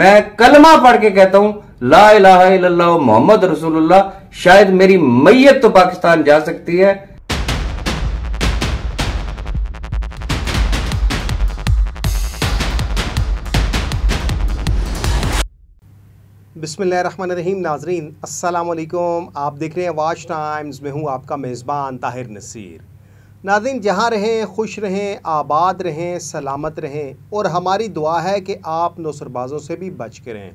मैं कलमा पढ़ के कहता हूं ला इला मोहम्मद रसूलुल्लाह शायद मेरी मैयत तो पाकिस्तान जा सकती है रही नाजरीन असल आप देख रहे हैं वाच टाइम्स में हूं आपका मेज़बान ताहिर नसीर नाजिन जहाँ रहें खुश रहें आबाद रहें सलामत रहें और हमारी दुआ है कि आप नौसरबाजों से भी बच के रहें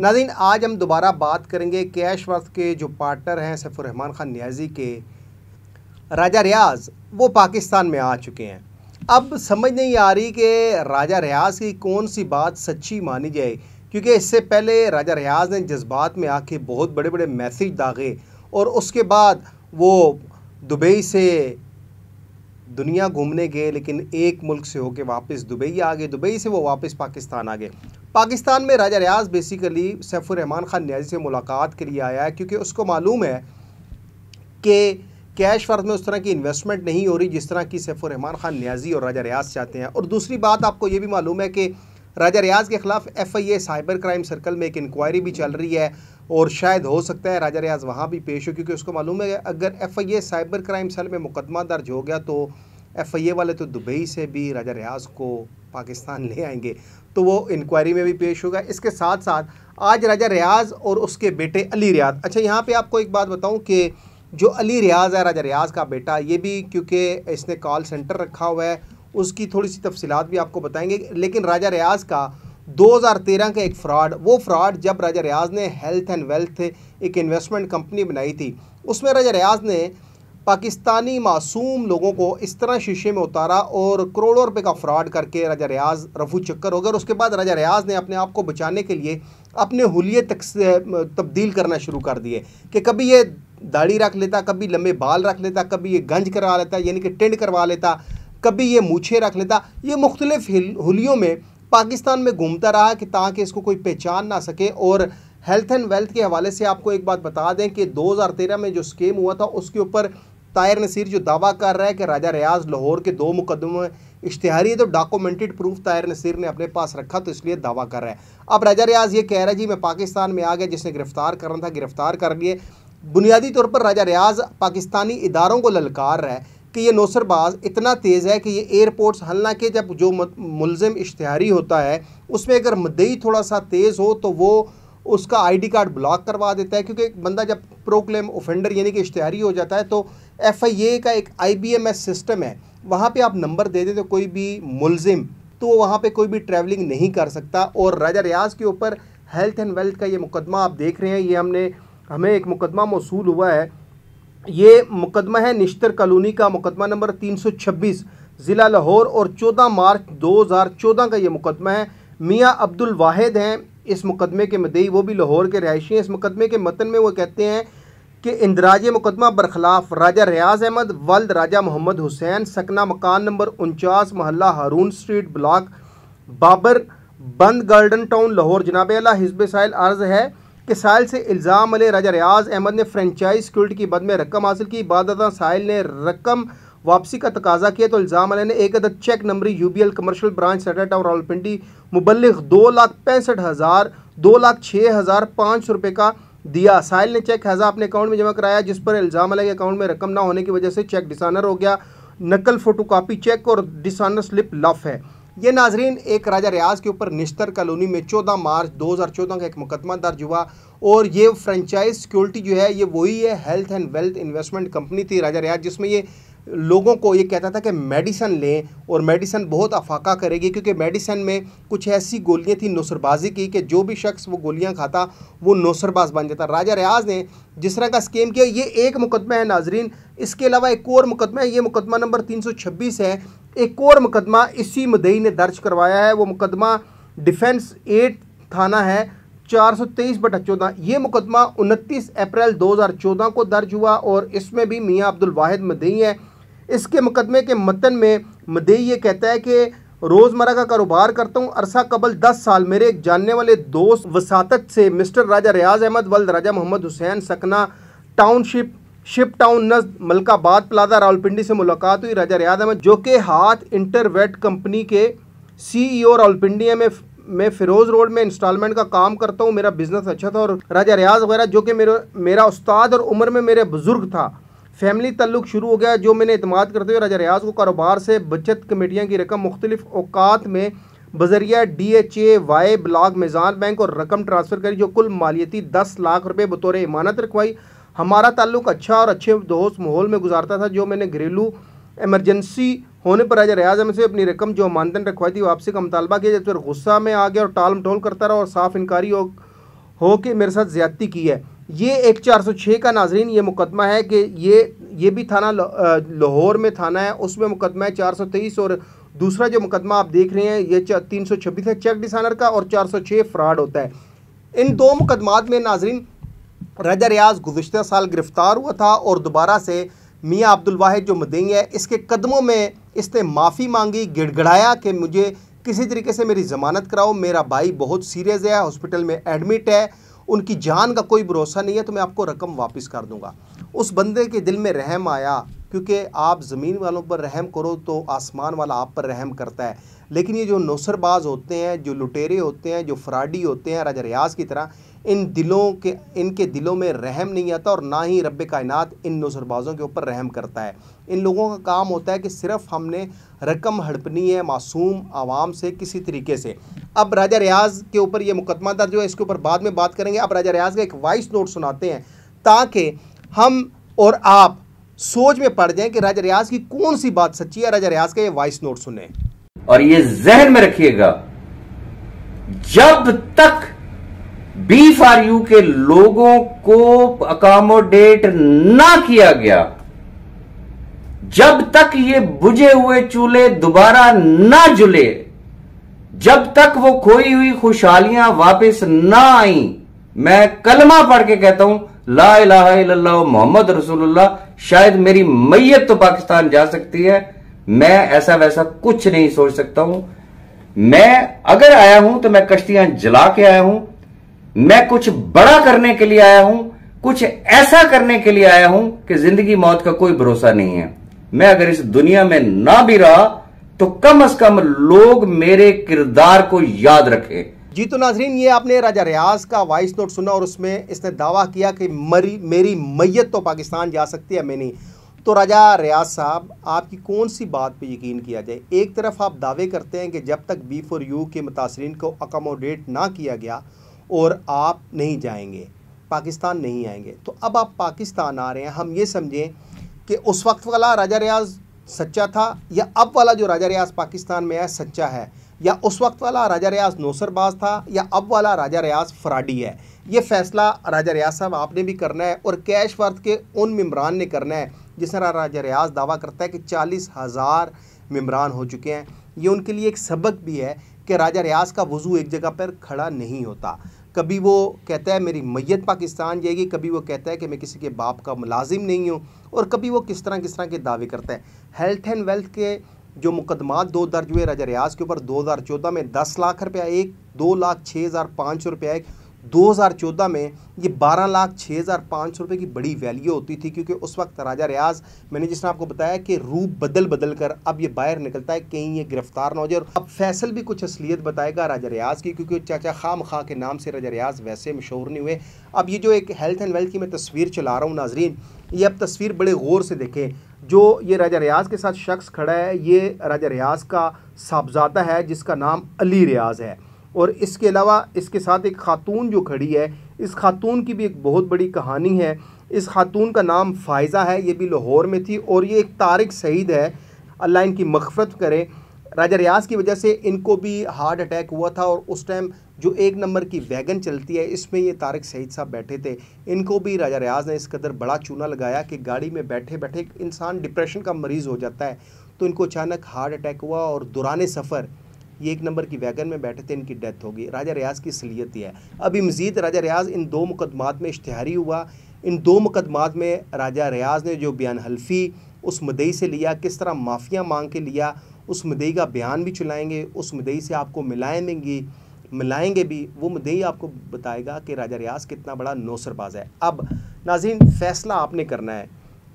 नाजिन आज हम दोबारा बात करेंगे कैश वर्थ के जो पार्टनर हैं सैफुररहमान ख़ान न्याजी के राजा रियाज वो पाकिस्तान में आ चुके हैं अब समझ नहीं आ रही कि राजा रियाज की कौन सी बात सच्ची मानी जाए क्योंकि इससे पहले राजा रियाज ने जज्बात में आके बहुत बड़े बड़े मैसेज दागे और उसके बाद वो दुबई से दुनिया घूमने गए लेकिन एक मुल्क से होके वापस दुबई आ गए दुबई से वो वापस पाकिस्तान आ गए पाकिस्तान में राजा रियाज बेसिकली सैफुररहमान ख़ान न्याजी से मुलाकात के लिए आया है क्योंकि उसको मालूम है कि कैश फर्ज में उस तरह की इन्वेस्टमेंट नहीं हो रही जिस तरह की सैफुररहमान ख़ान न्याजी और राजा रियाज चाहते हैं और दूसरी बात आपको ये भी मालूम है कि राजा रियाज के खिलाफ F I A cyber crime circle में एक इंक्वायरी भी चल रही है और शायद हो सकता है राजा रियाज वहाँ भी पेश हो क्योंकि उसको मालूम है अगर F I A cyber crime cell में मुकदमा दर्ज हो गया तो एफ आई ए वाले तो दुबई से भी राजा रियाज को पाकिस्तान ले आएंगे तो वो इंक्वायरी में भी पेश होगा इसके साथ साथ आज राजा रियाज और उसके बेटे अली रियाज अच्छा यहाँ पर आपको एक बात बताऊँ कि जो अली रियाज है राजा रियाज का बेटा ये भी क्योंकि इसने कॉल सेंटर रखा हुआ है उसकी थोड़ी सी तफसीत भी आपको बताएंगे लेकिन राजा रियाज का 2013 का एक फ्रॉड वो फ्रॉड जब राजा रियाज ने हेल्थ एंड वेल्थ एक इन्वेस्टमेंट कंपनी बनाई थी उसमें राजा रियाज ने पाकिस्तानी मासूम लोगों को इस तरह शीशे में उतारा और करोड़ों रुपए का फ्रॉड करके राजा रियाज रफू चक्कर हो गया और उसके बाद राजा रियाज ने अपने आप को बचाने के लिए अपने हुलिये तक तब्दील करना शुरू कर दिए कि कभी ये दाढ़ी रख लेता कभी लंबे बाल रख लेता कभी ये गंज करवा लेता यानी कि टेंड करवा लेता कभी ये मूछे रख लेता ये मुख्तलिफ हुलियों में पाकिस्तान में घूमता रहा कि ताकि इसको कोई पहचान ना सके और हेल्थ एंड वेल्थ के हवाले से आपको एक बात बता दें कि 2013 में जो स्कीम हुआ था उसके ऊपर तायर नसीर जो दावा कर रहा है कि राजा रियाज लाहौर के दो मुकदमे इश्तहारी है तो डॉक्यूमेंटेड प्रूफ तायर नसीर ने अपने पास रखा तो इसलिए दावा कर रहा है अब राजा रियाज ये कह रहा है जी मैं पाकिस्तान में आ गया जिसने गिरफ्तार करना था गिरफ्तार कर लिए बुनियादी तौर पर राजा रियाज पाकिस्तानी इदारों को ललकार रहा है कि ये नौसरबाज इतना तेज़ है कि ये एयरपोर्ट्स हालांकि जब जो मुलम इश्तहारी होता है उसमें अगर मदई थोड़ा सा तेज़ हो तो वो उसका आईडी कार्ड ब्लॉक करवा देता है क्योंकि एक बंदा जब प्रोक्लेम ओफेंडर यानी कि इश्तहारी हो जाता है तो एफआईए का एक आईबीएमएस सिस्टम है वहाँ पे आप नंबर दे दें तो कोई भी मुलजिम तो वहाँ पे कोई भी ट्रैवलिंग नहीं कर सकता और राजा रियाज के ऊपर हेल्थ एंड वेल्थ का ये मुकदमा आप देख रहे हैं ये हमने हमें एक मुकदमा मौसू हुआ है ये मुकदमा है निश्तर कॉलोनी का मुकदमा नंबर 326 ज़िला लाहौर और 14 मार्च 2014 का ये मुकदमा है मियाँ अब्दुल वाहिद हैं इस मुकदमे के मदई वो भी लाहौर के रहायशी हैं इस मुकदमे के मतन में वो कहते हैं कि इंदराज मुकदमा बरखिलाफ राजा रियाज अहमद वल्द राजा मोहम्मद हुसैन सकना मकान नंबर उनचास मोहल्ला हारून स्ट्रीट ब्लाक बाबर बंद गार्डन टाउन लाहौर जनाब अला हिजब साइल अर्ज़ है कि साहिल से इल्ज़ाम अले राजा रियाज अहमद ने फ्रेंचाइज सिक्योरिटी की बद में रकम हासिल की बाद साहिल ने रकम वापसी का तकाजा किया तो इल्ज़ाम अले ने एक अदद चेक नंबरी U B L commercial branch सेटेट और रावलपिंडी मुबलग दो लाख पैंसठ हज़ार दो लाख छः हज़ार पाँच सौ रुपये का दिया साहिल ने चेक हैज़ा अपने अकाउंट में जमा कराया जिस पर इल्ज़ाम अले के अकाउंट में रकम ना होने की वजह से चेक डिसानर हो गया नकल फोटोकॉपी चेक और डिसानर स्लिप लफ है ये नाजरीन एक राजा रियाज के ऊपर निश्तर कॉलोनी में 14 मार्च 2014 का एक मुकदमा दर्ज हुआ और ये फ्रेंचाइज सिक्योरिटी जो है ये वही है health and wealth investment company थी राजा रियाज जिसमें ये लोगों को ये कहता था कि मेडिसन लें और मेडिसन बहुत अफाका करेगी क्योंकि मेडिसन में कुछ ऐसी गोलियां थी नौसरबाजी की कि जो भी शख्स वो गोलियां खाता वो नौसरबाज बन जाता राजा रियाज ने जिस तरह का स्कीम किया ये एक मुकदमा है नाजरीन इसके अलावा एक और मुकदमा है ये मुकदमा नंबर 326 है एक और मुकदमा इसी मदई ने दर्ज करवाया है वो मुकदमा डिफेंस एट थाना है 423 बटा चौदह ये मुकदमा 29 अप्रैल 2014 को दर्ज हुआ और इसमें भी मियाँ अब्दुल वाहिद मदई है इसके मुकदमे के मतन में मदई ये कहता है कि रोज़मर्रा का कारोबार करता हूँ अरसा कबल 10 साल मेरे एक जानने वाले दोस्त वसात से मिस्टर राजा रियाज अहमद वल्द राजा मोहम्मद हुसैन सकना टाउनशिप शिप टाउन नज मलकाबाद प्लाजा रावलपिंडी से मुलाकात हुई राजा रियाज अहमद जो कि हाथ इंटरवेट कंपनी के सीईओ e रावलपिंडी में मैं फिरोज़ रोड में इंस्टॉलमेंट का काम करता हूँ मेरा बिज़नेस अच्छा था और राजा रियाज वगैरह जो कि मेरे मेरा उस्ताद और उम्र में मेरे बुज़ुर्ग था फैमिली तल्लुक शुरू हो गया जो मैंने इतमाद करते हुए राजा रियाज को कारोबार से बचत कमेटियाँ की रकम मुख्तलिफ अवकात में बजरिया D H A Y block Meezan bank और रकम ट्रांसफ़र करी जो कुल मालियती दस लाख रुपये बतौर इमानत रखवाई हमारा ताल्लुक अच्छा और अच्छे दोस्त माहौल में गुजारता था जो मैंने घरेलू एमरजेंसी होने पर आज रियाज अहमद से अपनी रकम जो मानदन रखवाई थी वापसी का मुतालबा किया जब तो गुस्सा में आ गया और टाल मटोल करता रहा और साफ इनकारी हो हो के मेरे साथ ज्यादती की है ये एक चार सौ छः का नाजरीन ये मुकदमा है कि ये ये भी थाना लाहौर में थाना है उसमें मुकदमा है चार सौ तेईस और दूसरा जो मुकदमा आप देख रहे हैं ये तीन सौ छब्बीस है चेक डिसानर का और चार सौ छः फ्रॉड होता है इन दो मुकदमात में नाजरीन राजा रियाज गुजशत साल गिरफ़्तार हुआ था और दोबारा से मियाँ अब्दुलवाहिद जो मदई है इसके कदमों में इसने माफ़ी मांगी गिड़गड़ाया कि मुझे किसी तरीके से मेरी ज़मानत कराओ मेरा भाई बहुत सीरियस है हॉस्पिटल में एडमिट है उनकी जान का कोई भरोसा नहीं है तो मैं आपको रकम वापस कर दूंगा उस बंदे के दिल में रहम आया क्योंकि आप ज़मीन वालों पर रहम करो तो आसमान वाला आप पर रहम करता है लेकिन ये जो नौसरबाज होते हैं जो लुटेरे होते हैं जो फ्राडी होते हैं राजा रियाज की तरह इन दिलों के इनके दिलों में रहम नहीं आता और ना ही रब कायनात इन नुसरबाज़ों के ऊपर रहम करता है इन लोगों का काम होता है कि सिर्फ हमने रकम हड़पनी है मासूम आवाम से किसी तरीके से अब राजा रियाज के ऊपर ये मुकदमा दर्ज हुआ इसके ऊपर बाद में बात करेंगे अब राजा रियाज का एक वॉइस नोट सुनाते हैं ताकि हम और आप सोच में पड़ जाएं कि राजा रियाज की कौन सी बात सच्ची है राजा रियाज का ये वॉइस नोट सुने और ये जहन में रखिएगा जब तक बी फॉर यू के लोगों को अकोमोडेट ना किया गया जब तक ये बुझे हुए चूल्हे दोबारा ना जुले जब तक वो खोई हुई खुशहालियां वापस ना आई मैं कलमा पढ़ के कहता हूं ला इला मोहम्मद रसूलुल्लाह शायद मेरी मैयत तो पाकिस्तान जा सकती है मैं ऐसा वैसा कुछ नहीं सोच सकता हूं मैं अगर आया हूं तो मैं कश्तियां जला के आया हूं मैं कुछ बड़ा करने के लिए आया हूं कुछ ऐसा करने के लिए आया हूं कि जिंदगी मौत का कोई भरोसा नहीं है मैं अगर इस दुनिया में ना भी रहा तो कम अज कम लोग मेरे किरदार को याद रखें जी तो नाजरीन ये आपने राजा रियाज का वॉइस नोट सुना और उसमें इसने दावा किया कि मरी मेरी मैयत तो पाकिस्तान जा सकती है मैं नहीं तो राजा रियाज साहब आपकी कौन सी बात पे यकीन किया जाए एक तरफ आप दावे करते हैं कि जब तक बी फॉर यू के मुतासरीन को अकोमोडेट ना किया गया और आप नहीं जाएंगे पाकिस्तान नहीं आएंगे तो अब आप पाकिस्तान आ रहे हैं हम ये समझें कि उस वक्त वाला राजा रियाज सच्चा था या अब वाला जो राजा रियाज पाकिस्तान में है सच्चा है या उस वक्त वाला राजा रियाज नौसरबाज था या अब वाला राजा रियाज फ्राडी है ये फैसला राजा रियाज साहब आपने भी करना है और कैश वर्थ के उन मम्बरान ने करना है जिस तरह राजा रियाज दावा करता है कि चालीस हज़ार मम्बरान हो चुके हैं ये उनके लिए एक सबक भी है कि राजा रियाज का वज़ू एक जगह पर खड़ा नहीं होता कभी वो कहता है मेरी मैयत पाकिस्तान जाएगी कभी वो कहता है कि मैं किसी के बाप का मुलाजिम नहीं हूँ और कभी वो किस तरह किस तरह के दावे करता है हेल्थ एंड वेल्थ के जो मुकदमात दो दर्ज हुए राजा रियाज के ऊपर 2014 में 10 लाख रुपया एक दो लाख छः हज़ार पाँच सौ रुपया एक 2014 में ये बारह लाख छः हज़ार पाँच सौ रुपये की बड़ी वैल्यू होती थी क्योंकि उस वक्त राजा रियाज मैंने जिसने आपको बताया कि रूप बदल बदल कर अब ये बाहर निकलता है कहीं ये गिरफ्तार ना हो जाए और अब फैसल भी कुछ असलियत बताएगा राजा रियाज की क्योंकि चाचा खाम खां के नाम से राजा रियाज वैसे मशहूर नहीं हुए अब ये जो एक हेल्थ एंड वेल्थ की मैं तस्वीर चला रहा हूँ नाजरीन ये अब तस्वीर बड़े गौर से देखें जो ये राजा रियाज के साथ शख्स खड़ा है ये राजा रियाज का साहबजादा है जिसका नाम अली रियाज है और इसके अलावा इसके साथ एक खातून जो खड़ी है इस खातून की भी एक बहुत बड़ी कहानी है इस खातून का नाम फ़ायज़ा है ये भी लाहौर में थी और ये एक तारिक सईद है अल्लाह इनकी मगफ़रत करे राजा रियाज की वजह से इनको भी हार्ट अटैक हुआ था और उस टाइम जो एक नंबर की वैगन चलती है इसमें ये तारक सईद साहब बैठे थे इनको भी राजा रियाज ने इस कदर बड़ा चूना लगाया कि गाड़ी में बैठे बैठे इंसान डिप्रेशन का मरीज़ हो जाता है तो इनको अचानक हार्ट अटैक हुआ और दुराने सफ़र ये एक नंबर की वैगन में बैठे थे इनकी डेथ होगी राजा रियाज की सलीयत यह है अभी मज़ीद राजा रियाज इन दो मुकदमात में इश्तहारी हुआ इन दो मुकदमात में राजा रियाज ने जो बयान हल्फी उस मदई से लिया किस तरह माफ़िया मांग के लिया उस मदई का बयान भी चलाएँगे उस मदई से आपको मिलाएंगी मिलाएंगे भी वो मदई आपको बताएगा कि राजा रियाज कितना बड़ा नौसरबाज है अब नाजीन फैसला आपने करना है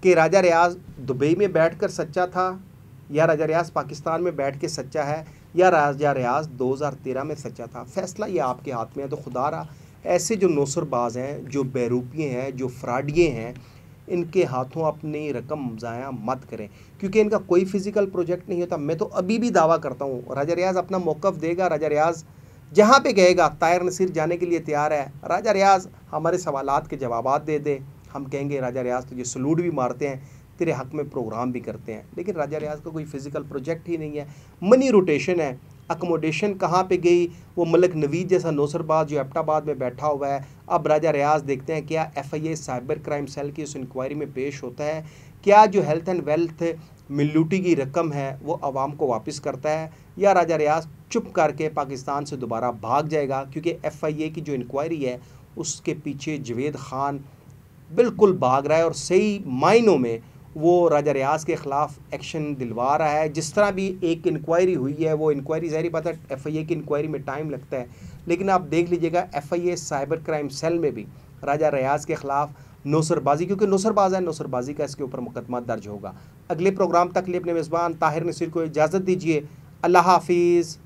कि राजा रियाज दुबई में बैठ कर सच्चा था या राजा रियाज पाकिस्तान में बैठ के सच्चा है या राजा रियाज 2013 में सच्चा था फैसला ये आपके हाथ में है तो खुदा रहा ऐसे जो नौसरबाज हैं जो बैरूपिये हैं जो फ्राडिये हैं इनके हाथों अपनी रकम ज़ाया मत करें क्योंकि इनका कोई फिज़िकल प्रोजेक्ट नहीं होता मैं तो अभी भी दावा करता हूँ राजा रियाज अपना मौक़ देगा राजा रियाज जहाँ पे गएगा तायर नसीर जाने के लिए तैयार है राजा रियाज हमारे सवालत के जवाब दे दे हम कहेंगे राजा रियाज तुझे सलूट भी मारते हैं तेरे हक में प्रोग्राम भी करते हैं लेकिन राजा रियाज का कोई फिज़िकल प्रोजेक्ट ही नहीं है मनी रोटेशन है अकोमोडेशन कहाँ पे गई वो मलिक नवीद जैसा नौसरबाज जो एपटाबाद में बैठा हुआ है अब राजा रियाज देखते हैं क्या F I A cyber crime cell की उस इंक्वायरी में पेश होता है क्या जो हेल्थ एंड वेल्थ मिलूटी की रकम है वो आवाम को वापस करता है या राजा रियाज चुप करके पाकिस्तान से दोबारा भाग जाएगा क्योंकि एफ आई ए की जो इंक्वायरी है उसके पीछे जवेद खान बिल्कुल भाग रहा है और सही मायनों में वो राजा रियाज के ख़िलाफ़ एक्शन दिलवा रहा है जिस तरह भी एक इंक्वायरी हुई है वो इंक्वायरी ज़ाहिर बात है एफ़ आई ए की इंक्वायरी में टाइम लगता है लेकिन आप देख लीजिएगा F I A cyber crime cell में भी राजा रियाज के ख़िलाफ़ नौसरबाजी क्योंकि नौसरबाज है नौसरबाजी का इसके ऊपर मुकदमा दर्ज होगा अगले प्रोग्राम तक लिए अपने मेज़बान ताहिर नसीर को इजाज़त दीजिए अल्लाह हाफिज़